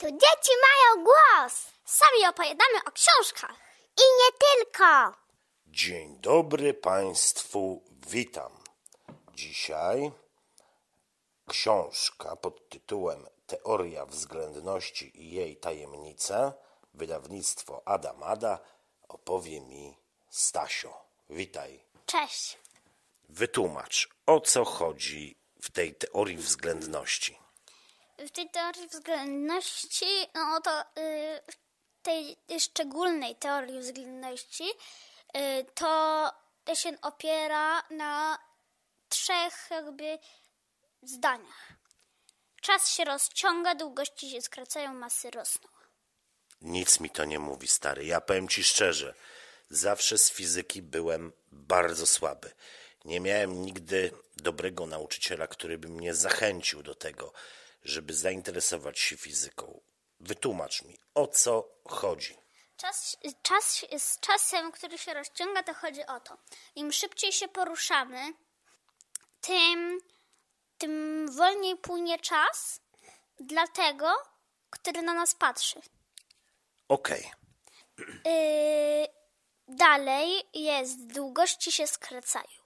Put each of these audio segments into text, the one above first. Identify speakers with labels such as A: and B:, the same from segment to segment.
A: Tu dzieci mają głos. Sami opowiadamy o książkach. I nie tylko.
B: Dzień dobry Państwu, witam. Dzisiaj książka pod tytułem Teoria względności i jej tajemnice, wydawnictwo Adamada, opowie mi Stasio. Witaj. Cześć. Wytłumacz, o co chodzi w tej teorii względności
A: w tej teorii względności, no to y, w tej szczególnej teorii względności, y, to się opiera na trzech jakby zdaniach. Czas się rozciąga, długości się skracają, masy rosną.
B: Nic mi to nie mówi, stary. Ja powiem ci szczerze, zawsze z fizyki byłem bardzo słaby. Nie miałem nigdy dobrego nauczyciela, który by mnie zachęcił do tego żeby zainteresować się fizyką. Wytłumacz mi, o co chodzi.
A: Czas, czas, z czasem, który się rozciąga, to chodzi o to. Im szybciej się poruszamy, tym, tym wolniej płynie czas dla tego, który na nas patrzy. Okej. Okay. dalej jest długości się skracają.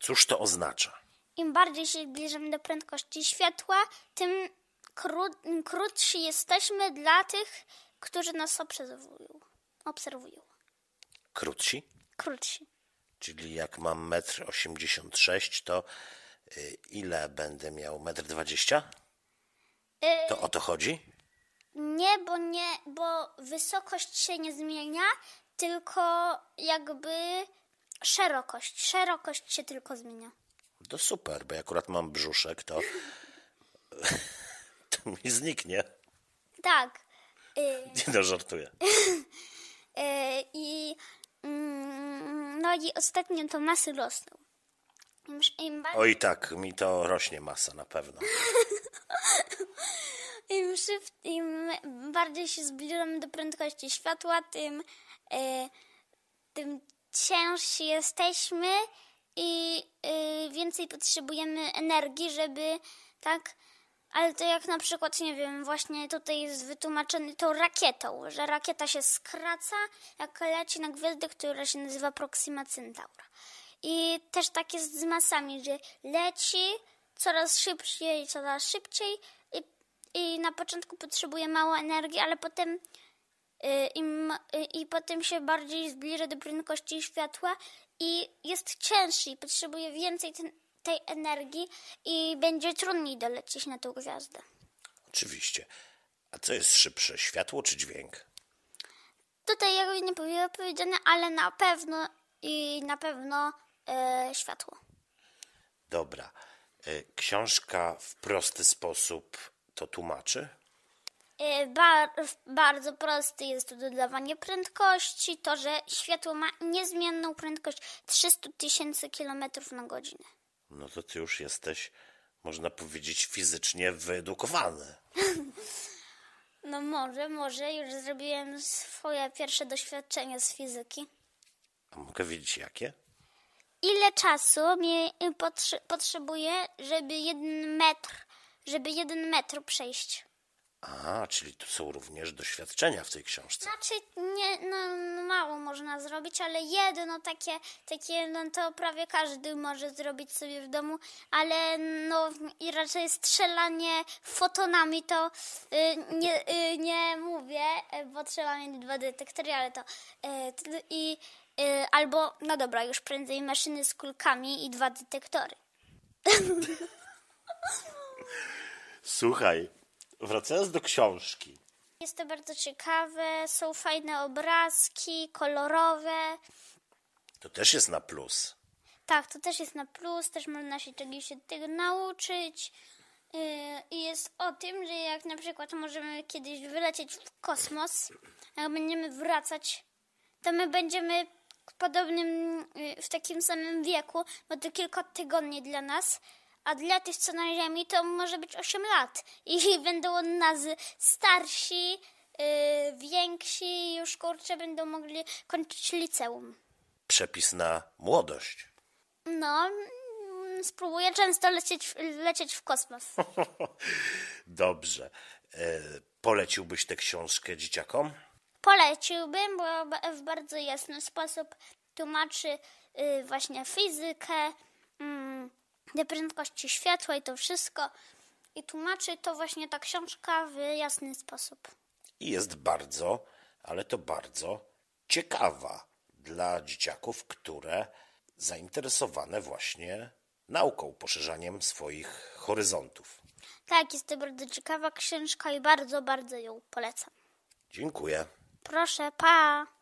B: Cóż to oznacza?
A: Im bardziej się zbliżamy do prędkości światła, tym kró krótsi jesteśmy dla tych, którzy nas obserwują. obserwują. Krótsi? Krótsi.
B: Czyli jak mam 1,86 m, to y, ile będę miał? 1,20 m? Y to o to chodzi?
A: Nie, bo nie, bo wysokość się nie zmienia, tylko jakby szerokość. Szerokość się tylko zmienia
B: to super, bo ja akurat mam brzuszek, to, to mi zniknie.
A: Tak. Y- Nie no, żartuję. Y- I mm, no i ostatnio to masy rosną. Im bardziej... Oj
B: tak, mi to rośnie masa na pewno.
A: Im, szyft, Im bardziej się zbliżamy do prędkości światła, tym, y- tym ciężsi jesteśmy i y, więcej potrzebujemy energii, żeby tak. Ale to jak na przykład, nie wiem, właśnie tutaj jest wytłumaczony tą rakietą, że rakieta się skraca, jak leci na gwiazdę, która się nazywa Proxima Centaura. I też tak jest z masami, że leci coraz szybciej, coraz szybciej i, i na początku potrzebuje mało energii, ale potem y, y, i potem się bardziej zbliża do prędkości światła i jest cięższy i potrzebuje więcej ten, tej energii i będzie trudniej dolecieć na tą gwiazdę.
B: Oczywiście. A co jest szybsze, światło czy dźwięk?
A: Tutaj jakby nie było powiedziane, ale na pewno i na pewno e, światło.
B: Dobra. E, książka w prosty sposób to tłumaczy?
A: Y, Bar bardzo prosty jest to dodawanie prędkości, to, że światło ma niezmienną prędkość 300 tysięcy km na godzinę.
B: No to ty już jesteś, można powiedzieć, fizycznie wyedukowany.
A: no może, może. Już zrobiłem swoje pierwsze doświadczenie z fizyki.
B: A mogę wiedzieć jakie?
A: Ile czasu mi y, potrze potrzebuje, żeby jeden metr, żeby jeden metr przejść?
B: A, czyli tu są również doświadczenia w tej książce.
A: Znaczy, nie, no, no, mało można zrobić, ale jedno takie, takie, no to prawie każdy może zrobić sobie w domu, ale no i raczej strzelanie fotonami to y, nie, y, nie mówię, y, bo trzeba mieć dwa detektory, ale to y, i y, albo, no dobra, już prędzej maszyny z kulkami i dwa detektory.
B: Słuchaj, Wracając do książki.
A: Jest to bardzo ciekawe, są fajne obrazki, kolorowe.
B: To też jest na plus.
A: Tak, to też jest na plus, też można się czegoś się tego nauczyć. Yy, I jest o tym, że jak na przykład możemy kiedyś wylecieć w kosmos, jak będziemy wracać, to my będziemy w podobnym, yy, w takim samym wieku, bo to kilka tygodni dla nas a dla tych, co na ziemi, to może być 8 lat. I będą od nas starsi, yy, więksi, już kurczę, będą mogli kończyć liceum.
B: Przepis na młodość.
A: No, mm, spróbuję często lecieć, lecieć w kosmos.
B: Dobrze. E, poleciłbyś tę książkę dzieciakom?
A: Poleciłbym, bo w bardzo jasny sposób tłumaczy y, właśnie fizykę, mm, do prędkości światła i to wszystko. I tłumaczy to właśnie ta książka w jasny sposób.
B: I jest bardzo, ale to bardzo ciekawa dla dzieciaków, które zainteresowane właśnie nauką, poszerzaniem swoich horyzontów.
A: Tak, jest to bardzo ciekawa książka i bardzo, bardzo ją polecam. Dziękuję. Proszę, pa!